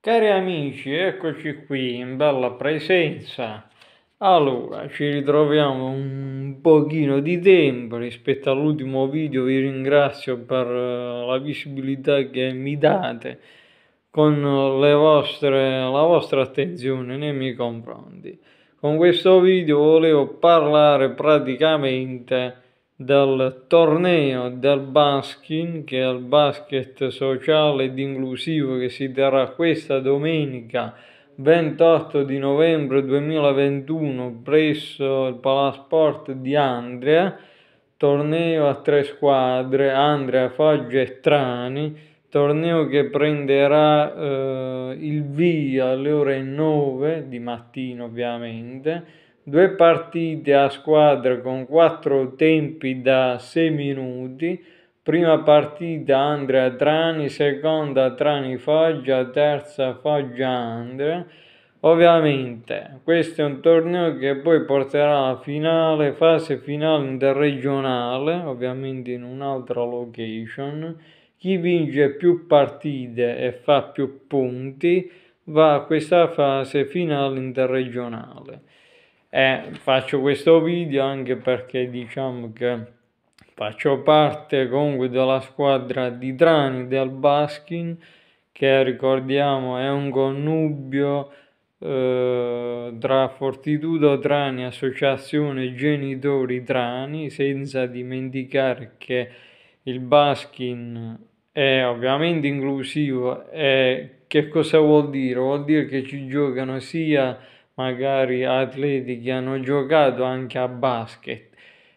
Cari amici, eccoci qui in bella presenza. Allora, ci ritroviamo un pochino di tempo rispetto all'ultimo video, vi ringrazio per eh, la visibilità che mi date con vostre, la vostra attenzione nei miei confronti. Con questo video volevo parlare praticamente dal torneo del Baskin, che è il basket sociale ed inclusivo che si terrà questa domenica 28 di novembre 2021 presso il Palasport di Andrea, torneo a tre squadre, Andrea, Foggia e Trani, torneo che prenderà eh, il via alle ore 9 di mattina ovviamente due partite a squadra con quattro tempi da 6 minuti, prima partita Andrea Trani, seconda Trani Foggia, terza Foggia Andrea. Ovviamente questo è un torneo che poi porterà alla finale, fase finale interregionale, ovviamente in un'altra location. Chi vince più partite e fa più punti va a questa fase finale interregionale e eh, faccio questo video anche perché diciamo che faccio parte comunque della squadra di Trani del Baskin che ricordiamo è un connubio eh, tra Fortitudo Trani Associazione Genitori Trani senza dimenticare che il Baskin è ovviamente inclusivo e eh, che cosa vuol dire? Vuol dire che ci giocano sia magari atleti che hanno giocato anche a basket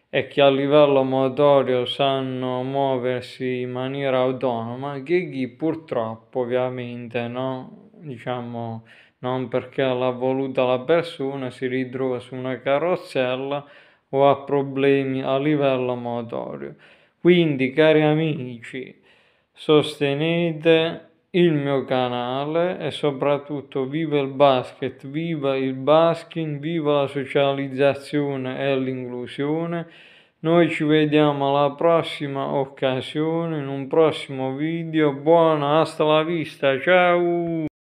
e che a livello motorio sanno muoversi in maniera autonoma, che chi purtroppo ovviamente no, diciamo non perché l'ha voluta la persona, si ritrova su una carrozzella o ha problemi a livello motorio. Quindi, cari amici, sostenete il mio canale e soprattutto viva il basket, viva il basking, viva la socializzazione e l'inclusione. Noi ci vediamo alla prossima occasione, in un prossimo video. Buona, hasta la vista, ciao!